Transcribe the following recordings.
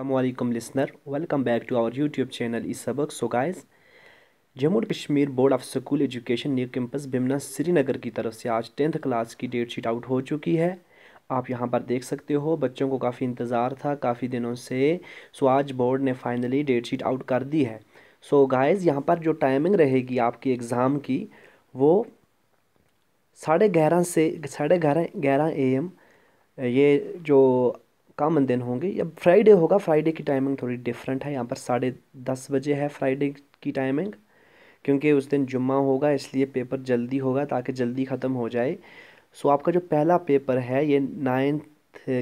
अल्लाम listener welcome back to our YouTube channel इस सबक सो गाइस जम्मू और Kashmir board of school education new campus Bemina Srinagar की तरफ से आज टेंथ क्लास की डेट शीट आउट हो चुकी है आप यहाँ पर देख सकते हो बच्चों को काफ़ी इंतज़ार था काफ़ी दिनों से सो आज बोर्ड ने फाइनली डेट शीट आउट कर दी है सो गाइज़ यहाँ पर जो टाइमिंग रहेगी आपकी एग्ज़ाम की वो साढ़े ग्यारह से साढ़े ग्यारह ग्यारह एम ये जो कामन दिन होंगे या फ्राइडे होगा फ्राइडे की टाइमिंग थोड़ी डिफरेंट है यहाँ पर साढ़े दस बजे है फ्राइडे की टाइमिंग क्योंकि उस दिन जुम्मा होगा इसलिए पेपर जल्दी होगा ताकि जल्दी ख़त्म हो जाए सो आपका जो पहला पेपर है ये नाइन्थ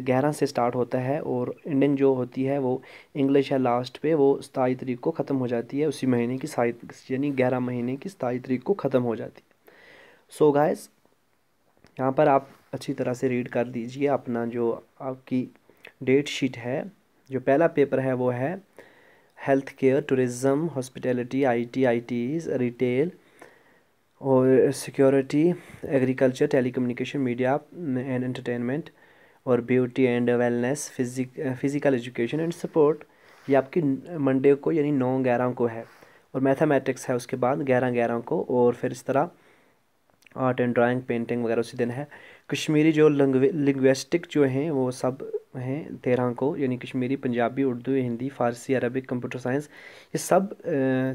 ग्यारह से स्टार्ट होता है और इंडियन जो होती है वो इंग्लिश है लास्ट पे वो सताई तरीक को ख़त्म हो जाती है उसी महीने की साई यानी ग्यारह महीने की सताई तरीक को ख़त्म हो जाती है सो गायस यहाँ पर आप अच्छी तरह से रीड कर दीजिए अपना जो आपकी डेट शीट है जो पहला पेपर है वो है health care tourism hospitality IT ITES retail और security agriculture telecommunication media and entertainment और beauty and wellness physic physical education and support ये आपकी मंडे को यानी नौ ग्यारह को है और मैथमेटिक्स है उसके बाद ग्यारह ग्यारह को और फिर इस तरह आर्ट एंड ड्राइंग पेंटिंग वगैरह उसी दिन है कश्मीरी जो लिंग्वेस्टिक जो हैं वो सब हैं तेरह को यानी Kashmiri Punjabi Urdu Hindi Farsi Arabic computer science ये सब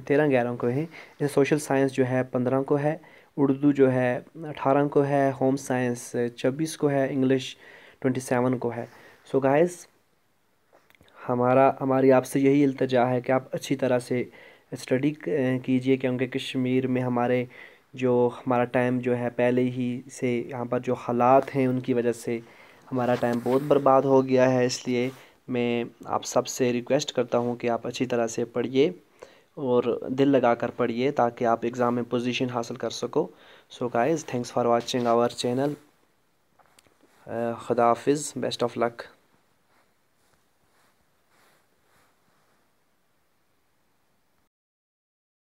तेरह ग्यारह को हैं जैसे सोशल साइंस जो है पंद्रह को है उर्दू जो है अठारह को है होम साइंस छब्बीस को है इंग्लिश ट्वेंटी सेवन को है सो so गाइस हमारा हमारी आपसे यही इल्तजा है कि आप अच्छी तरह से स्टडी कीजिए क्योंकि कश्मीर में हमारे जो हमारा टाइम जो है पहले ही से यहाँ पर जो हालात हैं उनकी वजह से हमारा टाइम बहुत बर्बाद हो गया है इसलिए मैं आप सब से रिक्वेस्ट करता हूँ कि आप अच्छी तरह से पढ़िए और दिल लगा कर पढ़िए ताकि आप एग्ज़ाम में पोजीशन हासिल कर सको so guys thanks for watching our channel खुदा हाफिज़ बेस्ट ऑफ लक